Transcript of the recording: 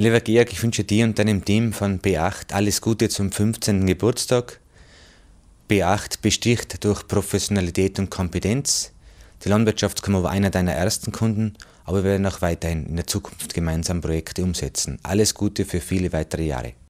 Lieber Georg, ich wünsche dir und deinem Team von B8 alles Gute zum 15. Geburtstag. B8 besticht durch Professionalität und Kompetenz. Die Landwirtschaftskammer war einer deiner ersten Kunden, aber wir werden auch weiterhin in der Zukunft gemeinsam Projekte umsetzen. Alles Gute für viele weitere Jahre.